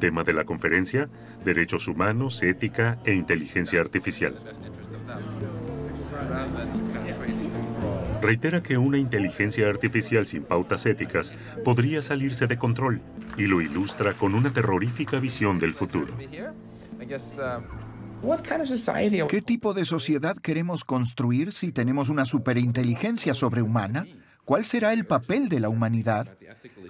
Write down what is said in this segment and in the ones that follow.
Tema de la conferencia, Derechos Humanos, Ética e Inteligencia Artificial. Reitera que una inteligencia artificial sin pautas éticas podría salirse de control y lo ilustra con una terrorífica visión del futuro. ¿Qué tipo de sociedad queremos construir si tenemos una superinteligencia sobrehumana? ¿Cuál será el papel de la humanidad?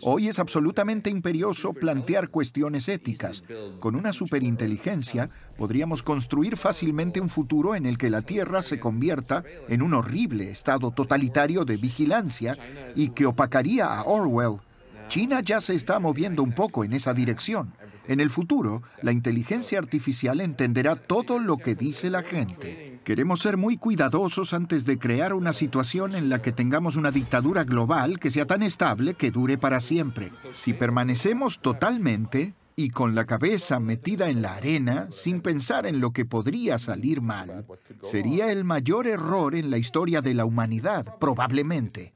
Hoy es absolutamente imperioso plantear cuestiones éticas. Con una superinteligencia podríamos construir fácilmente un futuro en el que la Tierra se convierta en un horrible estado totalitario de vigilancia y que opacaría a Orwell. China ya se está moviendo un poco en esa dirección. En el futuro, la inteligencia artificial entenderá todo lo que dice la gente. Queremos ser muy cuidadosos antes de crear una situación en la que tengamos una dictadura global que sea tan estable que dure para siempre. Si permanecemos totalmente y con la cabeza metida en la arena, sin pensar en lo que podría salir mal, sería el mayor error en la historia de la humanidad, probablemente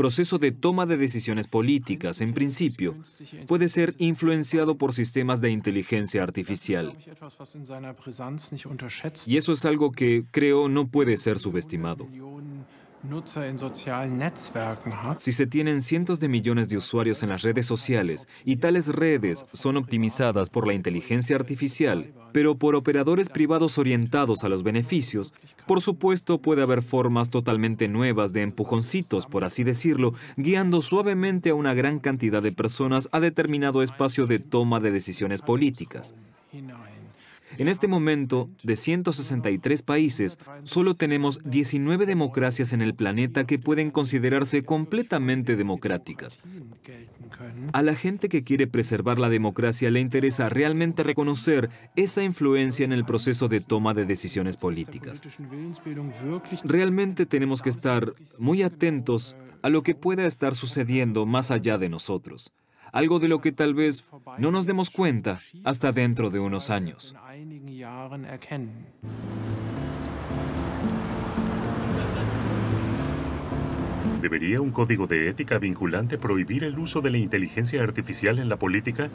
proceso de toma de decisiones políticas, en principio, puede ser influenciado por sistemas de inteligencia artificial. Y eso es algo que creo no puede ser subestimado. Si se tienen cientos de millones de usuarios en las redes sociales y tales redes son optimizadas por la inteligencia artificial, pero por operadores privados orientados a los beneficios, por supuesto puede haber formas totalmente nuevas de empujoncitos, por así decirlo, guiando suavemente a una gran cantidad de personas a determinado espacio de toma de decisiones políticas. En este momento, de 163 países, solo tenemos 19 democracias en el planeta que pueden considerarse completamente democráticas. A la gente que quiere preservar la democracia le interesa realmente reconocer esa influencia en el proceso de toma de decisiones políticas. Realmente tenemos que estar muy atentos a lo que pueda estar sucediendo más allá de nosotros algo de lo que tal vez no nos demos cuenta hasta dentro de unos años. ¿Debería un código de ética vinculante prohibir el uso de la inteligencia artificial en la política?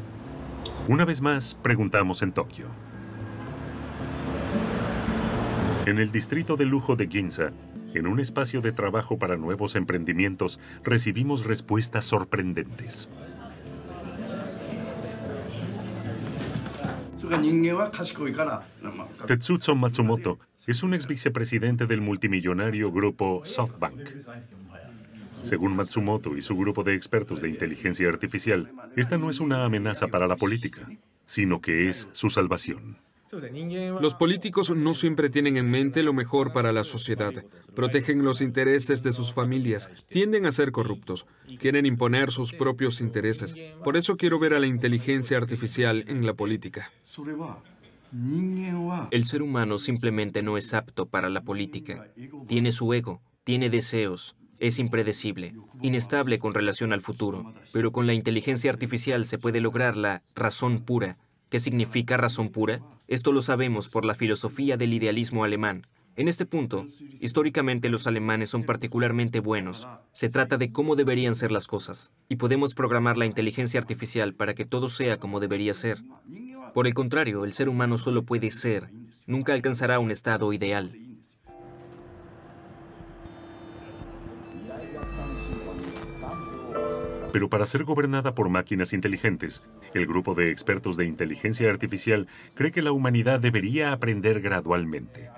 Una vez más, preguntamos en Tokio. En el distrito de lujo de Ginza, en un espacio de trabajo para nuevos emprendimientos, recibimos respuestas sorprendentes. Tetsuo Matsumoto es un ex vicepresidente del multimillonario grupo SoftBank. Según Matsumoto y su grupo de expertos de inteligencia artificial, esta no es una amenaza para la política, sino que es su salvación. Los políticos no siempre tienen en mente lo mejor para la sociedad. Protegen los intereses de sus familias, tienden a ser corruptos, quieren imponer sus propios intereses. Por eso quiero ver a la inteligencia artificial en la política. El ser humano simplemente no es apto para la política. Tiene su ego, tiene deseos, es impredecible, inestable con relación al futuro, pero con la inteligencia artificial se puede lograr la razón pura. ¿Qué significa razón pura? Esto lo sabemos por la filosofía del idealismo alemán. En este punto, históricamente los alemanes son particularmente buenos. Se trata de cómo deberían ser las cosas, y podemos programar la inteligencia artificial para que todo sea como debería ser. Por el contrario, el ser humano solo puede ser, nunca alcanzará un estado ideal. Pero para ser gobernada por máquinas inteligentes, el grupo de expertos de inteligencia artificial cree que la humanidad debería aprender gradualmente.